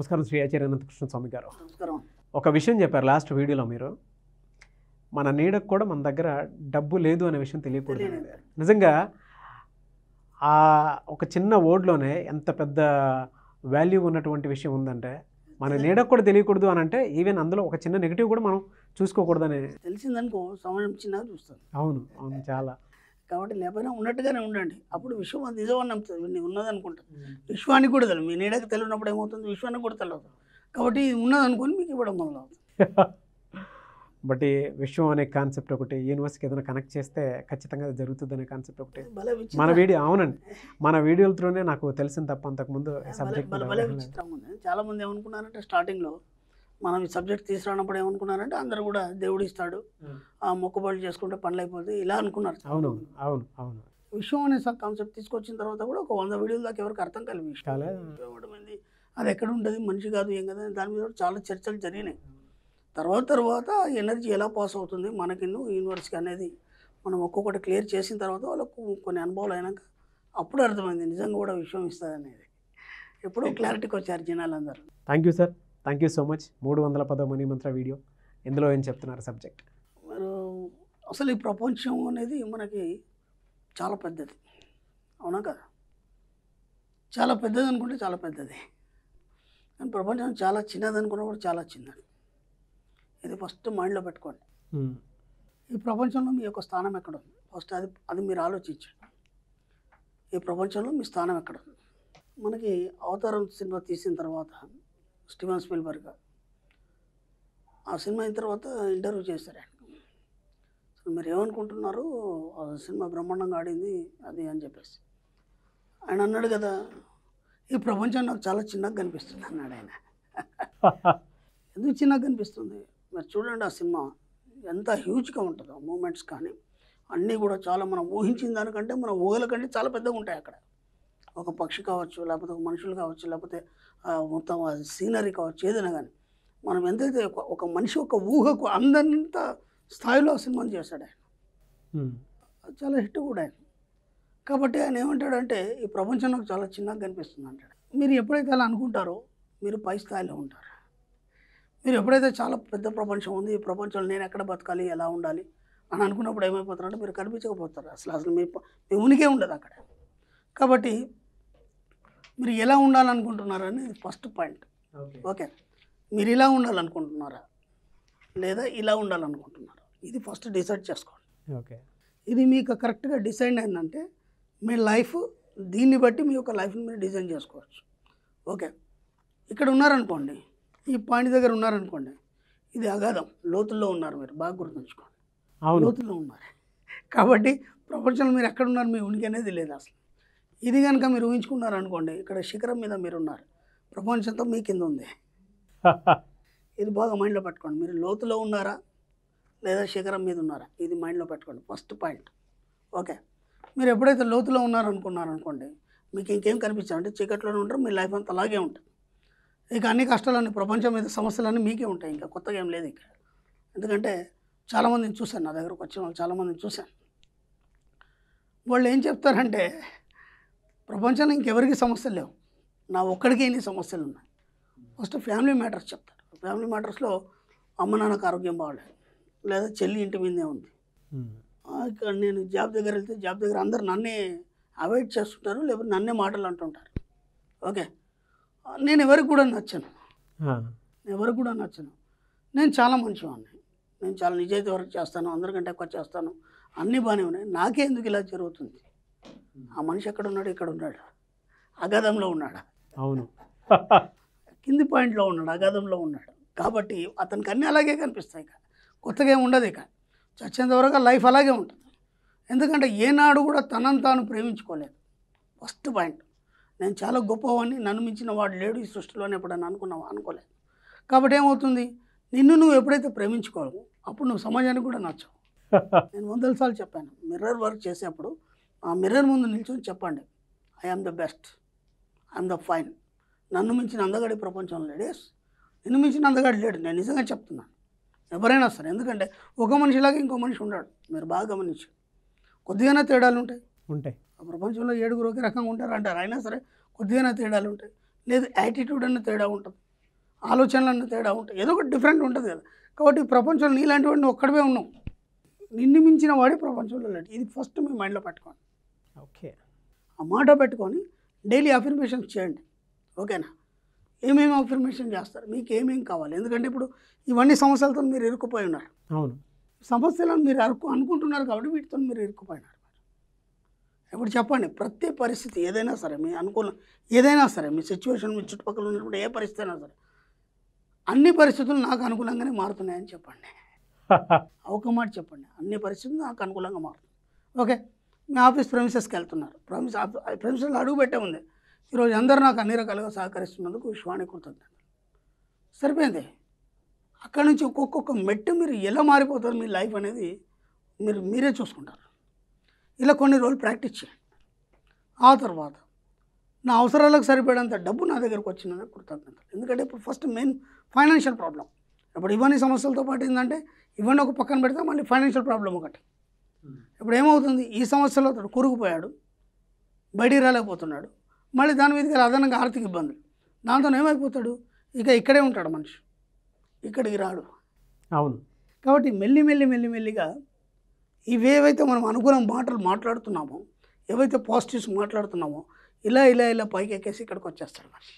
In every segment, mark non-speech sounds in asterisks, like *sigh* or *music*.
నమస్కారం శ్రీ ఆచార్య అనంతకృష్ణ స్వామి గారు ఒక విషయం చెప్పారు లాస్ట్ వీడియోలో మీరు మన నీడకు కూడా మన దగ్గర డబ్బు లేదు అనే విషయం తెలియకూడదు నిజంగా ఆ ఒక చిన్న ఓడ్లోనే ఎంత పెద్ద వాల్యూ ఉన్నటువంటి విషయం ఉందంటే మన నీడకు కూడా తెలియకూడదు అని అంటే ఈవెన్ అందులో ఒక చిన్న నెగిటివ్ కూడా మనం చూసుకోకూడదని తెలిసిందనుకో సమయం చిన్నగా చూస్తాం అవును అవును చాలా కాబట్టి లేకపోయినా ఉన్నట్టుగానే ఉండండి అప్పుడు విశ్వం అది నిజం అని నమ్ముతుంది నీకు ఉన్నదనుకుంటుంది విశ్వానికి కూడా తెలియదు మీ నీడకి తెలియనప్పుడు ఏమవుతుంది విశ్వానికి కూడా తెలియదు కాబట్టి ఇది ఉన్నదనుకొని మీకు ఇవ్వడం మొదలవుతుంది *laughs* బట్ విశ్వం అనే కాన్సెప్ట్ ఒకటి యూనివర్స్కి ఏదైనా కనెక్ట్ చేస్తే ఖచ్చితంగా జరుగుతుంది అనే కాన్సెప్ట్ ఒకటి మన వీడియో అవునండి *laughs* మన వీడియోలతోనే నాకు తెలిసిన తప్ప అంతకుముందు సబ్జెక్ట్ చాలా మంది ఏమనుకున్నారంటే స్టార్టింగ్లో మనం ఈ సబ్జెక్ట్ తీసుకురానప్పుడు ఏమనుకున్నారంటే అందరూ కూడా దేవుడు ఇస్తాడు ఆ మొక్కుబడులు చేసుకుంటే పనులు అయిపోతుంది ఇలా అనుకున్నారు అవును అవును అవును విశ్వం అనే కాన్సెప్ట్ తీసుకొచ్చిన తర్వాత కూడా ఒక వంద వీడియోల దాకా ఎవరికి అర్థం కలిగి ఇష్టాలి అది ఎక్కడ ఉంటుంది మనిషి కాదు ఏం కదా దాని మీద చాలా చర్చలు జరిగినాయి తర్వాత తర్వాత ఎనర్జీ ఎలా పాస్ అవుతుంది మనకి యూనివర్స్కి అనేది మనం ఒక్కొక్కటి క్లియర్ చేసిన తర్వాత వాళ్ళకు కొన్ని అనుభవాలు అయినాక అప్పుడు అర్థమైంది నిజంగా కూడా విషయం ఇస్తుంది అనేది ఎప్పుడూ క్లారిటీకి వచ్చారు జనాలందరూ thank you sir thank you so much మూడు వందల పదో మంత్ర వీడియో ఇందులో ఏం చెప్తున్నారు సబ్జెక్ట్ మరి అసలు ఈ ప్రపంచం అనేది మనకి చాలా పెద్దది అవునా కదా చాలా పెద్దది అనుకుంటే చాలా పెద్దది కానీ ప్రపంచం చాలా చిన్నది అనుకున్నా కూడా చాలా చిన్నది ఇది ఫస్ట్ మైండ్లో పెట్టుకోండి ఈ ప్రపంచంలో మీ యొక్క స్థానం ఎక్కడ ఉంది ఫస్ట్ అది అది మీరు ఆలోచించండి ఈ ప్రపంచంలో మీ స్థానం ఎక్కడ ఉంది మనకి అవతారం సినిమా తీసిన తర్వాత స్టీవెన్ స్పిల్బర్గ్ ఆ సినిమా అయిన తర్వాత ఇంటర్వ్యూ చేశారు ఆయన మీరు ఏమనుకుంటున్నారు ఆ సినిమా బ్రహ్మాండంగా ఆడింది అది అని చెప్పేసి ఆయన అన్నాడు కదా ఈ ప్రపంచం నాకు చాలా చిన్నగా కనిపిస్తుంది అన్నాడు ఆయన *laughs* ఎందుకు చిన్నగా కనిపిస్తుంది మీరు చూడండి ఆ సినిమా ఎంత హ్యూజ్గా ఉంటుందో మూమెంట్స్ కానీ అన్నీ కూడా చాలా మనం ఊహించిన దానికంటే మన ఊహల కంటే చాలా పెద్దగా ఉంటాయి అక్కడ ఒక పక్షి కావచ్చు లేకపోతే ఒక మనుషులు కావచ్చు లేకపోతే మొత్తం సీనరీ కావచ్చు ఏదైనా కానీ మనం ఎంతైతే ఒక మనిషి ఒక ఊహకు అందంత స్థాయిలో సినిమాలు చేశాడు ఆయన చాలా హిట్ కూడా ఆయన కాబట్టి ఆయన ఏమంటాడంటే ఈ ప్రపంచం నాకు చాలా చిన్నగా కనిపిస్తుంది అంటాడు మీరు ఎప్పుడైతే అలా అనుకుంటారో మీరు పై స్థాయిలో ఉంటారు మీరు ఎప్పుడైతే చాలా పెద్ద ప్రపంచం ఉంది ఈ ప్రపంచంలో నేను ఎక్కడ బతకాలి ఎలా ఉండాలి అని అనుకున్నప్పుడు ఏమైపోతారంటే మీరు కనిపించకపోతారు అసలు అసలు మీ మీ ఉనికి ఉండదు అక్కడ కాబట్టి మీరు ఎలా ఉండాలనుకుంటున్నారా అనేది ఫస్ట్ పాయింట్ ఓకే మీరు ఇలా ఉండాలనుకుంటున్నారా లేదా ఇలా ఉండాలనుకుంటున్నారా ఇది ఫస్ట్ డిసైడ్ చేసుకోండి ఓకే ఇది మీకు కరెక్ట్గా డిసైడ్ అయిందంటే మీ లైఫ్ దీన్ని బట్టి మీ యొక్క లైఫ్ని మీరు డిజైన్ చేసుకోవచ్చు ఓకే ఇక్కడ ఉన్నారనుకోండి ఈ పాయింట్ దగ్గర ఉన్నారనుకోండి ఇది అగాధం లోతుల్లో ఉన్నారు మీరు బాగా గుర్తుంచుకోండి లోతుల్లో ఉన్నారు *laughs* కాబట్టి ప్రపంచంలో మీరు ఎక్కడ ఉన్నారు మీ ఉనికి అనేది లేదు అసలు ఇది కనుక మీరు ఊహించుకున్నారనుకోండి ఇక్కడ శిఖరం మీద మీరున్నారు ప్రపంచంతో మీ కింద ఉంది *laughs* ఇది బాగా మైండ్లో పెట్టుకోండి మీరు లోతులో ఉన్నారా లేదా శిఖరం మీద ఉన్నారా ఇది మైండ్లో పెట్టుకోండి ఫస్ట్ పాయింట్ ఓకే మీరు ఎప్పుడైతే లోతులో ఉన్నారనుకున్నారనుకోండి మీకు ఇంకేం కనిపించాలంటే చీకట్లోనే ఉంటారు మీ లైఫ్ అంతా అలాగే ఉంటుంది ఇక అన్ని కష్టాలన్నీ ప్రపంచం మీద సమస్యలన్నీ మీకే ఉంటాయి ఇంకా కొత్తగా ఏం లేదు ఇక్కడ ఎందుకంటే చాలామందిని చూశాను నా దగ్గరకు వచ్చిన వాళ్ళు చాలామందిని చూశాను వాళ్ళు ఏం చెప్తారంటే ప్రపంచంలో ఇంకెవరికి సమస్యలు లేవు నా ఒక్కడికి ఎన్ని సమస్యలు ఉన్నాయి ఫస్ట్ ఫ్యామిలీ మ్యాటర్స్ చెప్తారు ఫ్యామిలీ మ్యాటర్స్లో అమ్మ నాన్నకు ఆరోగ్యం బాగలేదు లేదా చెల్లి ఇంటి మీదే ఉంది ఇక్కడ నేను జాబ్ దగ్గర వెళ్తే జాబ్ దగ్గర అందరు నన్నే అవాయిడ్ చేస్తుంటారు లేకపోతే నన్నే మాటలు అంటుంటారు ఓకే నేను ఎవరికి కూడా నచ్చాను ఎవరికి కూడా నచ్చను నేను చాలా మంచివాడిని నేను చాలా నిజాయితీ వరకు చేస్తాను అందరికంటే ఎక్కువ చేస్తాను అన్నీ బాగానే ఉన్నాయి నాకే ఎందుకు ఇలా జరుగుతుంది ఆ మనిషి ఎక్కడ ఉన్నాడు ఇక్కడ ఉన్నాడు అగాధంలో ఉన్నాడా అవును కింది పాయింట్లో ఉన్నాడు అగాధంలో ఉన్నాడు కాబట్టి అతనికి అన్నీ అలాగే కనిపిస్తాయి ఇక కొత్తగా ఏమి ఉండదు ఇక చచ్చేంతవరకు లైఫ్ అలాగే ఉంటుంది ఎందుకంటే ఏనాడు కూడా తనను తాను ప్రేమించుకోలేదు ఫస్ట్ పాయింట్ నేను చాలా గొప్పవాడిని నన్ను మించిన వాడు లేడు ఈ సృష్టిలోనే ఎప్పుడైనా అనుకున్నావు అనుకోలేదు కాబట్టి ఏమవుతుంది నిన్ను నువ్వు ఎప్పుడైతే ప్రేమించుకోవు అప్పుడు నువ్వు సమాజానికి కూడా నచ్చవు *laughs* నేను వందల సార్లు చెప్పాను మిర్రర్ వర్క్ చేసేప్పుడు ఆ మిర్రర్ ముందు నిల్చొని చెప్పండి I am the best I'm the fine నన్ను మించిన అందగాడి ప్రపంచం లేడీస్ నిన్ను మించిన అందగాడి లేడు నేను నిజంగా చెప్తున్నాను ఎవరైనా సరే ఎందుకంటే ఒక మనిషిలాగా ఇంకో మనిషి ఉండాడు మీరు బాగా గమనించి కొద్దిగానే తేడాలు ఉంటాయి ఉంటాయి ఆ ప్రపంచంలో ఏడుగురు ఒకే రకంగా ఉంటారు అంటారు అయినా సరే కొద్దిగానే తేడాలు ఉంటాయి లేదు యాటిట్యూడ్ అన్న తేడా ఉంటుంది ఆలోచనలు అన్న తేడా ఉంటాయి ఏదో ఒకటి డిఫరెంట్ ఉంటుంది కదా కాబట్టి ప్రపంచంలో నీలాంటి వాడిని ఒక్కడవే ఉన్నాం నిన్ను మించిన వాడే ప్రపంచంలో లేడు ఇది ఫస్ట్ మీ మైండ్లో పెట్టుకోండి ఓకే ఆ మాట పెట్టుకొని డైలీ అఫర్మేషన్స్ చేయండి ఓకేనా ఏమేమి అఫర్మేషన్ చేస్తారు మీకు ఏమేమి కావాలి ఎందుకంటే ఇప్పుడు ఇవన్నీ సమస్యలతో మీరు ఇరుక్కుపోయి ఉన్నారు అవును సమస్యలను మీరు అరుకు అనుకుంటున్నారు కాబట్టి వీటితో మీరు ఇరుక్కుపోయినారు ఇప్పుడు చెప్పండి ప్రతి పరిస్థితి ఏదైనా సరే మీ అనుకూలం ఏదైనా సరే మీ సిచ్యువేషన్ మీ చుట్టుపక్కల ఉన్నప్పుడు ఏ పరిస్థితి అయినా సరే అన్ని పరిస్థితులు నాకు అనుకూలంగానే మారుతున్నాయని చెప్పండి *laughs* ఒక మాట చెప్పండి అన్ని పరిస్థితులు నాకు అనుకూలంగా మారుతుంది ఓకే మీ ఆఫీస్ ప్రమిసెస్కి వెళ్తున్నారు ప్రమిస్ ప్రమిసెస్లో అడుగు పెట్టే ఉంది ఈరోజు అందరూ నాకు అన్ని రకాలుగా సహకరిస్తున్నందుకు విశ్వాన్ని కృతజ్ఞత సరిపోయింది అక్కడి నుంచి ఒక్కొక్క మెట్టు మీరు ఎలా మారిపోతారు మీ లైఫ్ అనేది మీరు మీరే చూసుకుంటారు ఇలా కొన్ని రోజులు ప్రాక్టీస్ చేయండి ఆ తర్వాత నా అవసరాలకు సరిపడేంత డబ్బు నా దగ్గరకు వచ్చిందని కృతజ్ఞతలు ఎందుకంటే ఇప్పుడు ఫస్ట్ మెయిన్ ఫైనాన్షియల్ ప్రాబ్లం ఇప్పుడు ఇవన్నీ సమస్యలతో పాటు ఏంటంటే ఇవన్నీ ఒక పక్కన పెడితే మళ్ళీ ఫైనాన్షియల్ ప్రాబ్లం ఒకటి ఇప్పుడు ఏమవుతుంది ఈ సంవత్సరంలో అతడు కూరుకుపోయాడు బయటికి రాలేకపోతున్నాడు మళ్ళీ దాని మీదకి అదనంగా ఆర్థిక ఇబ్బందులు దాంతో ఏమైపోతాడు ఇక ఇక్కడే ఉంటాడు మనిషి ఇక్కడికి రాడు అవును కాబట్టి మెల్లి మెల్లి మెల్లి మెల్లిగా ఇవేవైతే మనం అనుకున్న మాటలు మాట్లాడుతున్నామో ఏవైతే పాజిటివ్స్ మాట్లాడుతున్నామో ఇలా ఇలా ఇలా పైకి ఎక్కేసి ఇక్కడికి వచ్చేస్తాడు మనిషి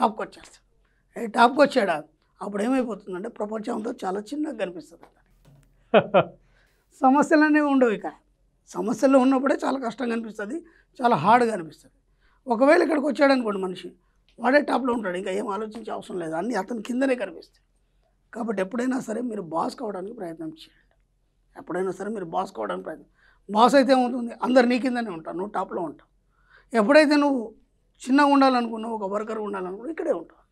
టాప్కి వచ్చేస్తాడు టాప్కి వచ్చాడా అప్పుడు ఏమైపోతుందంటే ప్రపంచంతో చాలా చిన్నగా కనిపిస్తుంది *laughs* సమస్యలు అనేవి ఉండవు ఇక్కడ సమస్యలు ఉన్నప్పుడే చాలా కష్టంగా అనిపిస్తుంది చాలా హార్డ్గా అనిపిస్తుంది ఒకవేళ ఇక్కడికి వచ్చాడు అనుకోండి మనిషి వాడే టాప్లో ఉంటాడు ఇంకా ఏం ఆలోచించే అవసరం లేదు అన్ని అతని కిందనే కనిపిస్తాయి కాబట్టి ఎప్పుడైనా సరే మీరు బాస్ కావడానికి ప్రయత్నం చేయండి ఎప్పుడైనా సరే మీరు బాస్ కావడానికి ప్రయత్నం బాస్ అయితే ఏమవుతుంది అందరు నీ కిందనే ఉంటావు నువ్వు టాప్లో ఉంటావు ఎప్పుడైతే నువ్వు చిన్నగా ఉండాలనుకున్నావు ఒక వర్కర్ ఉండాలనుకున్నావు ఇక్కడే ఉంటావు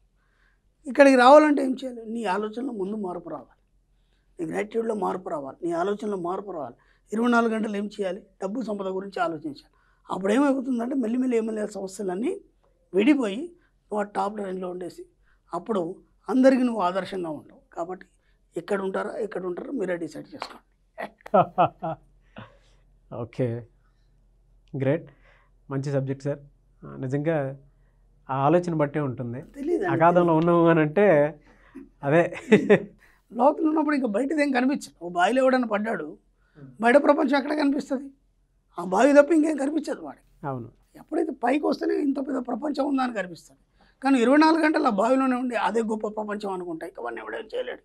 ఇక్కడికి రావాలంటే ఏం చేయాలి నీ ఆలోచనలో ముందు మార్పు రావాలి నీకు నెట్టివ్లో మార్పు రావాలి నీ ఆలోచనలో మార్పు రావాలి ఇరవై నాలుగు గంటలు ఏం చేయాలి డబ్బు సంపద గురించి ఆలోచించాలి అప్పుడు ఏమవుతుందంటే మెల్లిమెల్లి ఎమ్మెల్యే సమస్యలన్నీ విడిపోయి నువ్వు ఆ టాప్ లైన్లో ఉండేసి అప్పుడు అందరికీ నువ్వు ఆదర్శంగా ఉండవు కాబట్టి ఎక్కడ ఉంటారా ఎక్కడ ఉంటారో మీరే డిసైడ్ చేసుకోండి *laughs* ఓకే గ్రేట్ మంచి సబ్జెక్ట్ సార్ నిజంగా ఆ ఆలోచన బట్టే ఉంటుంది అగాధంలో ఉన్నాము అని అంటే అదే *laughs* లోపల ఉన్నప్పుడు ఇంకా బయటది ఏం కనిపించదు ఓ బావిలో ఎవడన్నా పడ్డాడు బయట ప్రపంచం ఎక్కడ కనిపిస్తుంది ఆ బావి తప్ప ఇంకేం కనిపించదు వాడికి అవును ఎప్పుడైతే పైకి వస్తేనే ఇంత పెద్ద ప్రపంచం ఉందని కనిపిస్తుంది కానీ ఇరవై నాలుగు గంటలు ఆ బావిలోనే ఉండి అదే గొప్ప ప్రపంచం అనుకుంటా ఇంకా వాడిని ఎవడేం చేయలేడు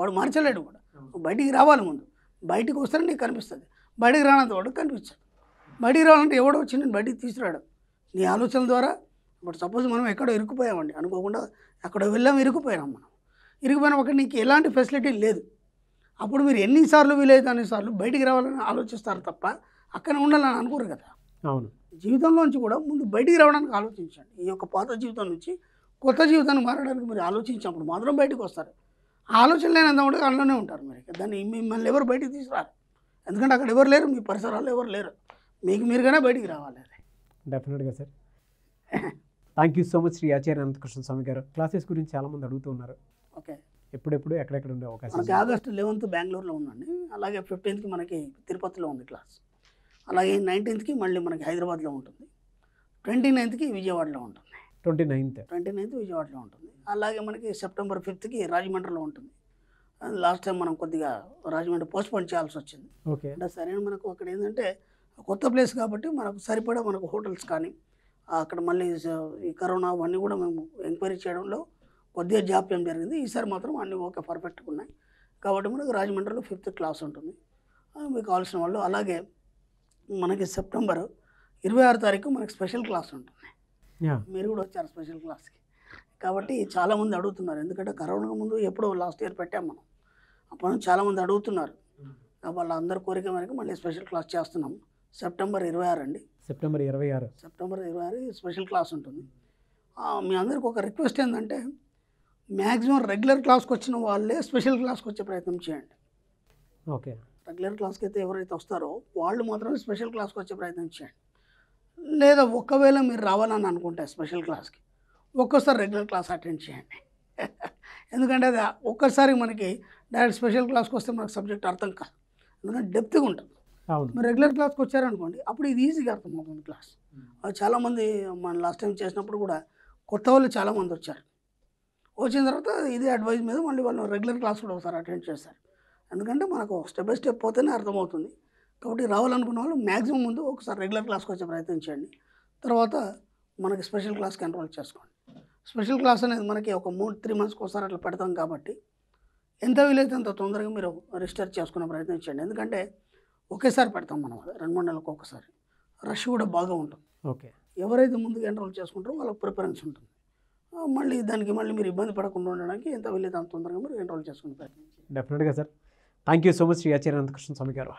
వాడు మార్చలేడు కూడా బయటికి రావాలి ముందు బయటికి వస్తేనే నీకు కనిపిస్తుంది బయటికి రానంత వాడు కనిపించాడు బయటికి రావాలంటే ఎవడో వచ్చి నేను బయటికి తీసుకురాడు నీ ఆలోచనల ద్వారా ఇప్పుడు సపోజ్ మనం ఎక్కడో ఇరుక్కుపోయామండి అనుకోకుండా ఎక్కడో వెళ్ళాము ఇరుక్కుపోయాం మనం ఇరిగిపోయిన ఒకటి నీకు ఎలాంటి ఫెసిలిటీ లేదు అప్పుడు మీరు ఎన్నిసార్లు వీలైతే అన్నిసార్లు బయటికి రావాలని ఆలోచిస్తారు తప్ప అక్కడ ఉండాలని అనుకోరు కదా అవును జీవితంలోంచి కూడా ముందు బయటికి రావడానికి ఆలోచించండి ఈ యొక్క పాత జీవితం నుంచి కొత్త జీవితాన్ని మారడానికి మీరు ఆలోచించినప్పుడు మాత్రం బయటకు వస్తారు ఆలోచన లేనంత ఉంటే అందులోనే ఉంటారు మీరు దాన్ని మిమ్మల్ని ఎవరు బయటికి తీసుకురారు ఎందుకంటే అక్కడ ఎవరు లేరు మీ పరిసరాలు ఎవరు లేరు మీకు మీరుగానే బయటికి రావాలి అది డెఫినెట్గా sir thank you so much Shri Acharya Ananthakrishna Swamy గారు క్లాసెస్ గురించి చాలామంది అడుగుతూ ఉన్నారు ఓకే ఎప్పుడెప్పుడు ఎక్కడెక్కడ ఉండే అవకాశం మనకి ఆగస్ట్ లెవెన్త్ బెంగళూరులో ఉందండి అలాగే ఫిఫ్టీన్త్కి మనకి తిరుపతిలో ఉంది క్లాస్ అలాగే నైన్టీన్త్కి మళ్ళీ మనకి హైదరాబాద్లో ఉంటుంది ట్వంటీ నైన్త్కి విజయవాడలో ఉంటుంది ట్వంటీ నైన్త్ ట్వంటీ నైన్త్ విజయవాడలో ఉంటుంది అలాగే మనకి సెప్టెంబర్ ఫిఫ్త్కి రాజమండ్రిలో ఉంటుంది లాస్ట్ టైం మనం కొద్దిగా రాజమండ్రి పోస్ట్ చేయాల్సి వచ్చింది ఓకే అంటే సరే మనకు అక్కడ ఏంటంటే కొత్త ప్లేస్ కాబట్టి మనకు సరిపడా మనకు హోటల్స్ కానీ అక్కడ మళ్ళీ ఈ కరోనా అవన్నీ కూడా మేము ఎంక్వైరీ చేయడంలో కొద్దిగా జాప్యం జరిగింది ఈసారి మాత్రం అన్నీ ఓకే పర్ఫెక్ట్గా ఉన్నాయి కాబట్టి మనకు రాజమండ్రిలో ఫిఫ్త్ క్లాస్ ఉంటుంది మీకు కావాల్సిన వాళ్ళు అలాగే మనకి సెప్టెంబర్ ఇరవై ఆరు తారీఖు మనకి స్పెషల్ క్లాస్ ఉంటుంది మీరు కూడా వచ్చారు స్పెషల్ క్లాస్కి కాబట్టి చాలామంది అడుగుతున్నారు ఎందుకంటే కరోనా ముందు ఎప్పుడో లాస్ట్ ఇయర్ పెట్టాం మనం అప్పటి నుంచి చాలామంది అడుగుతున్నారు hmm. వాళ్ళందరి కోరిక మేరకు మళ్ళీ స్పెషల్ క్లాస్ చేస్తున్నాం సెప్టెంబర్ ఇరవై ఆరు అండి సెప్టెంబర్ ఇరవై ఆరు సెప్టెంబర్ ఇరవై ఆరు స్పెషల్ క్లాస్ ఉంటుంది మీ అందరికి ఒక రిక్వెస్ట్ ఏంటంటే మ్యాక్సిమం రెగ్యులర్ క్లాస్కి వచ్చిన వాళ్ళే స్పెషల్ క్లాస్కి వచ్చే ప్రయత్నం చేయండి ఓకే రెగ్యులర్ క్లాస్కి అయితే ఎవరైతే వస్తారో వాళ్ళు మాత్రమే స్పెషల్ క్లాస్కి వచ్చే ప్రయత్నం చేయండి లేదా ఒకవేళ మీరు రావాలని అనుకుంటే స్పెషల్ క్లాస్కి ఒక్కోసారి రెగ్యులర్ క్లాస్ అటెండ్ చేయండి *laughs* ఎందుకంటే అది ఒక్కసారి మనకి డైరెక్ట్ స్పెషల్ క్లాస్కి వస్తే మనకు సబ్జెక్ట్ అర్థం కాదు ఎందుకంటే డెప్త్గా ఉంటుంది మీరు రెగ్యులర్ క్లాస్కి వచ్చారనుకోండి అప్పుడు ఇది ఈజీగా అర్థమవుతుంది క్లాస్ చాలామంది మనం లాస్ట్ టైం చేసినప్పుడు కూడా కొత్త వాళ్ళు చాలామంది వచ్చారు వచ్చిన తర్వాత ఇదే అడ్వైజ్ మీద మళ్ళీ వాళ్ళు రెగ్యులర్ క్లాస్ కూడా ఒకసారి అటెండ్ చేస్తారు ఎందుకంటే మనకు స్టెప్ బై స్టెప్ పోతేనే అర్థమవుతుంది కాబట్టి రావాలనుకున్న వాళ్ళు మ్యాక్సిమం ముందు ఒకసారి రెగ్యులర్ క్లాస్కి వచ్చే ప్రయత్నం చేయండి తర్వాత మనకి స్పెషల్ క్లాస్కి ఎన్రోల్ చేసుకోండి స్పెషల్ క్లాస్ అనేది మనకి ఒక మూడు త్రీ మంత్స్కి ఒకసారి అట్లా పెడతాం కాబట్టి ఎంత వీలైతే అంత తొందరగా మీరు రిజిస్టర్ చేసుకునే ప్రయత్నం చేయండి ఎందుకంటే ఒకేసారి పెడతాం మనం రెండు మూడు నెలలకు ఒకసారి రష్ కూడా బాగా ఉంటుంది ఓకే ఎవరైతే ముందుగా ఎన్రోల్ చేసుకుంటారో వాళ్ళకి ప్రిఫరెన్స్ ఉంటుంది మళ్ళీ దానికి మళ్ళీ మీరు ఇబ్బంది పడకుండా ఉండడానికి ఎంత వెళ్ళేది అంత తొందరగా మీరు ఎన్రోల్ చేసుకుంటారు డెఫినెట్గా sir thank you so much Shri Acharya Ananthakrishna Swamy గారు